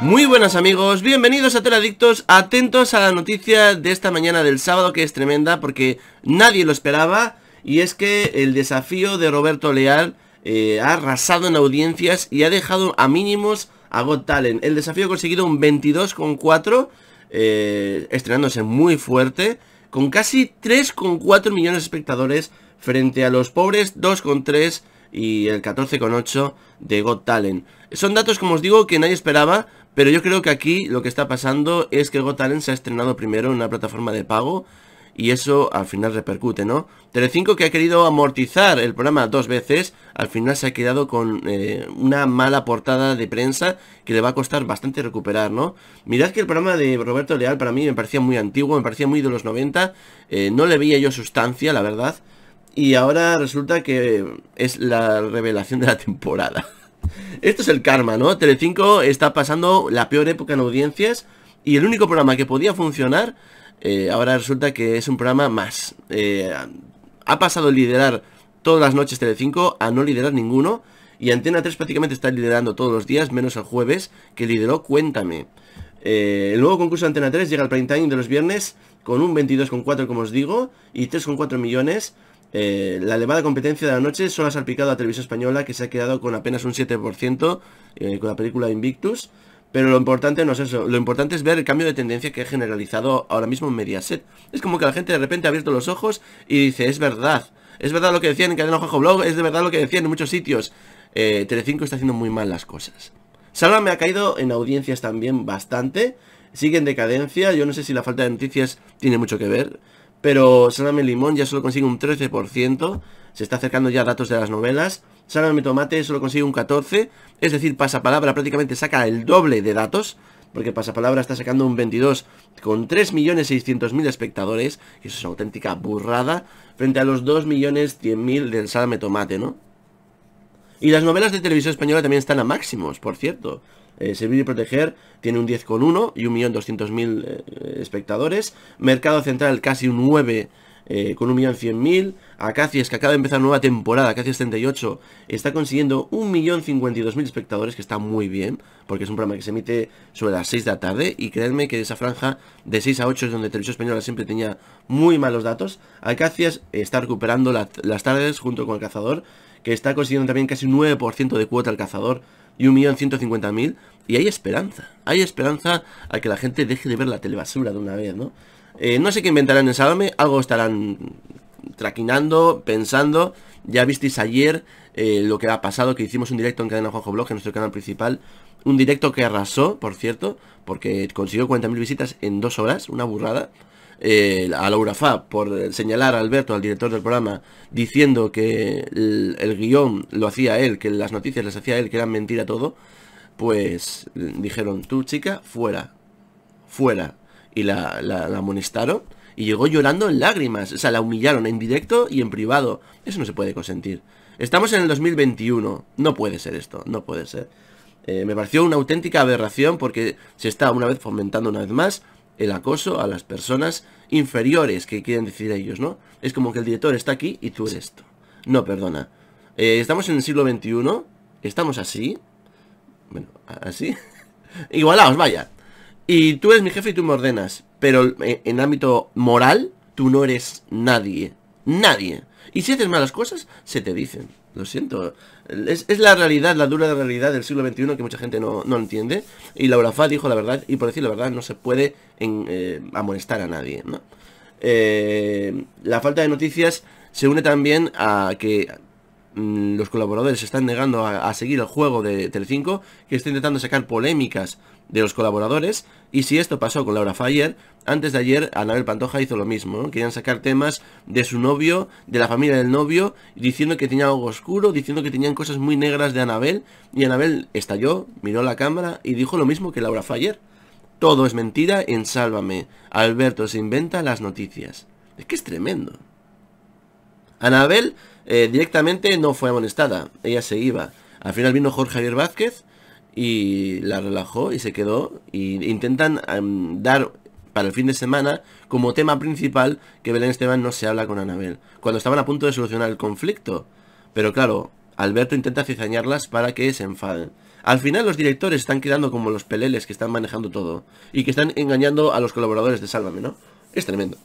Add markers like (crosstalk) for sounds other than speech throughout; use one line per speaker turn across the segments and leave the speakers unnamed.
Muy buenas amigos, bienvenidos a Teladictos, atentos a la noticia de esta mañana del sábado que es tremenda porque nadie lo esperaba y es que el desafío de Roberto Leal eh, ha arrasado en audiencias y ha dejado a mínimos a Got Talent. El desafío ha conseguido un 22,4, eh, estrenándose muy fuerte, con casi 3,4 millones de espectadores frente a los pobres 2,3 y el 14,8 de Got Talent. Son datos, como os digo, que nadie esperaba pero yo creo que aquí lo que está pasando es que Got Talent se ha estrenado primero en una plataforma de pago y eso al final repercute, ¿no? Telecinco que ha querido amortizar el programa dos veces, al final se ha quedado con eh, una mala portada de prensa que le va a costar bastante recuperar, ¿no? Mirad que el programa de Roberto Leal para mí me parecía muy antiguo, me parecía muy de los 90, eh, no le veía yo sustancia, la verdad, y ahora resulta que es la revelación de la temporada. (laughs) Esto es el karma, ¿no? Telecinco está pasando la peor época en audiencias y el único programa que podía funcionar eh, ahora resulta que es un programa más. Eh, ha pasado a liderar todas las noches Telecinco a no liderar ninguno y Antena 3 prácticamente está liderando todos los días, menos el jueves, que lideró Cuéntame. Eh, el nuevo concurso de Antena 3 llega al prime time de los viernes con un 22,4 como os digo y 3,4 millones eh, la elevada competencia de la noche solo ha salpicado a Televisión Española, que se ha quedado con apenas un 7% eh, con la película Invictus. Pero lo importante no es eso, lo importante es ver el cambio de tendencia que ha generalizado ahora mismo en Mediaset. Es como que la gente de repente ha abierto los ojos y dice, es verdad, es verdad lo que decían en Cadena Ojo Blog, es de verdad lo que decían en muchos sitios. Eh, Telecinco está haciendo muy mal las cosas. Salva me ha caído en audiencias también bastante, sigue en decadencia, yo no sé si la falta de noticias tiene mucho que ver. Pero Salame Limón ya solo consigue un 13%, se está acercando ya a datos de las novelas. Salame Tomate solo consigue un 14%, es decir, Pasapalabra prácticamente saca el doble de datos, porque Pasapalabra está sacando un 22 con 3.600.000 espectadores, que eso es una auténtica burrada, frente a los 2.100.000 del Salame Tomate, ¿no? Y las novelas de televisión española también están a máximos, por cierto. Eh, Servir y Proteger tiene un 10,1 y 1.200.000 eh, espectadores. Mercado Central casi un 9 eh, con 1.100.000. Acacias, que acaba de empezar nueva temporada, Acacias 38, está consiguiendo 1.052.000 espectadores, que está muy bien, porque es un programa que se emite sobre las 6 de la tarde, y creedme que esa franja de 6 a 8 es donde Televisión Española siempre tenía muy malos datos. Acacias está recuperando las tardes junto con El Cazador, que está consiguiendo también casi un 9% de cuota El Cazador, y mil, y hay esperanza. Hay esperanza a que la gente deje de ver la telebasura de una vez, ¿no? Eh, no sé qué inventarán en Salome, algo estarán traquinando, pensando. Ya visteis ayer eh, lo que ha pasado, que hicimos un directo en Cadena Juanjo Blog, en nuestro canal principal. Un directo que arrasó, por cierto, porque consiguió 40.000 visitas en dos horas, una burrada a Laura Fab por señalar a Alberto, al director del programa, diciendo que el, guión lo hacía él, que las noticias las hacía él, que eran mentira todo, pues dijeron, tú chica, fuera, fuera. Y la, amonestaron y llegó llorando en lágrimas. O sea, la humillaron en directo y en privado. Eso no se puede consentir. Estamos en el 2021. No puede ser esto, no puede ser. Eh, me pareció una auténtica aberración porque se está una vez fomentando una vez más el acoso a las personas inferiores que quieren decir ellos, ¿no? Es como que el director está aquí y tú eres esto. No, perdona. Eh, estamos en el siglo XXI, estamos así. Bueno, así. (laughs) Igualaos, vaya. Y tú eres mi jefe y tú me ordenas. Pero eh, en ámbito moral, tú no eres nadie. Nadie. Y si haces malas cosas, se te dicen. Lo siento. Es, la realidad, la dura realidad del siglo XXI que mucha gente no, entiende. Y Laura Fad dijo la verdad, y por decir la verdad, no se puede eh, amonestar a nadie. ¿no? Eh, la falta de noticias se une también a que Mm, los colaboradores se están negando a, seguir el juego de Telecinco, que está intentando sacar polémicas de los colaboradores, y si esto pasó con Laura Fayer, antes de ayer Anabel Pantoja hizo lo mismo, querían sacar temas de su novio, de la familia del novio, diciendo que tenía algo oscuro, diciendo que tenían cosas muy negras de Anabel, y Anabel estalló, miró la cámara y dijo lo mismo que Laura Fayer. Todo es mentira en Sálvame. Alberto se inventa las noticias. Es que es tremendo. Anabel eh, directamente no fue amonestada, ella se iba. Al final vino Jorge Javier Vázquez y la relajó y se quedó. Y intentan em, dar para el fin de semana como tema principal que Belén Esteban no se habla con Anabel. Cuando estaban a punto de solucionar el conflicto. Pero claro, Alberto intenta cizañarlas para que se enfaden. Al final los directores están quedando como los peleles que están manejando todo y que están engañando a los colaboradores de Sálvame, ¿no? Es tremendo.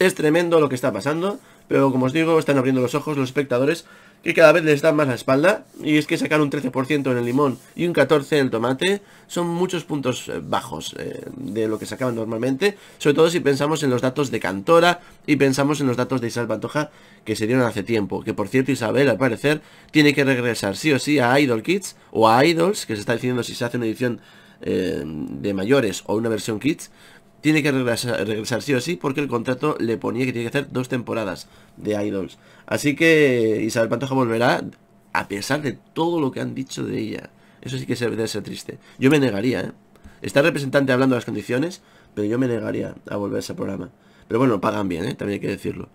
Es tremendo lo que está pasando, pero como os digo, están abriendo los ojos los espectadores que cada vez les dan más la espalda, y es que sacar un 13% en el limón y un 14% en el tomate son muchos puntos eh, bajos eh, de lo que sacaban normalmente, sobre todo si pensamos en los datos de Cantora y pensamos en los datos de Isabel Pantoja que se dieron hace tiempo, que por cierto Isabel al parecer tiene que regresar sí o sí a Idol Kids o a Idols, que se está diciendo si se hace una edición eh, de mayores o una versión Kids, tiene que regresar, sí o sí porque el contrato le ponía que tiene que hacer dos temporadas de Idols. Así que Isabel Pantoja volverá a pesar de todo lo que han dicho de ella. Eso sí que se debe ser triste. Yo me negaría, ¿eh? Está representante hablando de las condiciones, pero yo me negaría a volver a ese programa. Pero bueno, pagan bien, ¿eh? También hay que decirlo.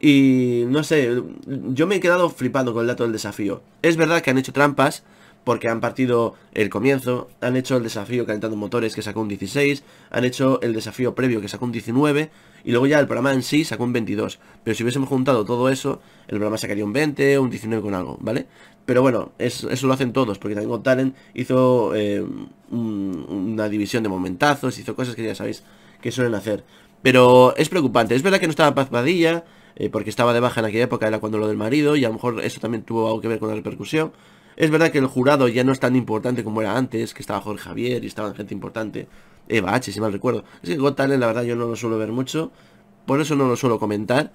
Y no sé, yo me he quedado flipando con el dato del desafío. Es verdad que han hecho trampas, porque han partido el comienzo, han hecho el desafío calentando motores que sacó un 16, han hecho el desafío previo que sacó un 19 y luego ya el programa en sí sacó un 22. Pero si hubiésemos juntado todo eso, el programa sacaría un 20, un 19 con algo, ¿vale? Pero bueno, eso, lo hacen todos, porque también Got Talent hizo eh, una división de momentazos, hizo cosas que ya sabéis que suelen hacer. Pero es preocupante, es verdad que no estaba Paz eh, porque estaba de baja en aquella época, era cuando lo del marido, y a lo mejor eso también tuvo algo que ver con la repercusión. Es verdad que el jurado ya no es tan importante como era antes, que estaba Jorge Javier y estaba gente importante. Eva H, si mal recuerdo. Es que Got la verdad, yo no lo suelo ver mucho. Por eso no lo suelo comentar.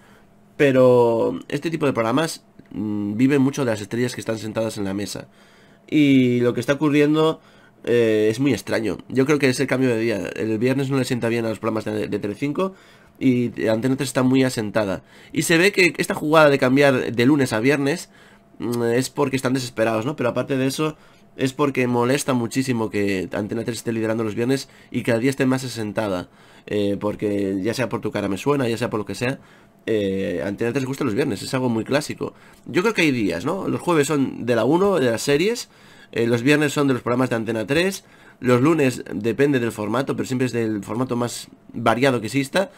Pero este tipo de programas mm, vive mucho de las estrellas que están sentadas en la mesa. Y lo que está ocurriendo eh, es muy extraño. Yo creo que es el cambio de día. El viernes no le sienta bien a los programas de, de Telecinco y Antena 3 está muy asentada. Y se ve que esta jugada de cambiar de lunes a viernes Mm, es porque están desesperados, ¿no? Pero aparte de eso, es porque molesta muchísimo que Antena 3 esté liderando los viernes y cada día esté más asentada. Eh, porque ya sea por tu cara me suena, ya sea por lo que sea, eh, Antena 3 gusta los viernes, es algo muy clásico. Yo creo que hay días, ¿no? Los jueves son de la 1, de las series, eh, los viernes son de los programas de Antena 3, los lunes depende del formato, pero siempre es del formato más variado que exista.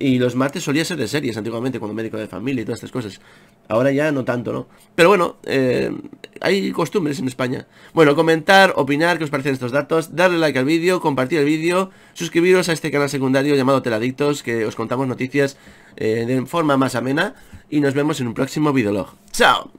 Y los martes solía ser de series antiguamente, cuando médico de familia y todas estas cosas. Ahora ya no tanto, ¿no? Pero bueno, eh, hay costumbres en España. Bueno, comentar, opinar qué os parecen estos datos, darle like al vídeo, compartir el vídeo, suscribiros a este canal secundario llamado Teladictos, que os contamos noticias eh, de forma más amena. Y nos vemos en un próximo videolog. ¡Chao!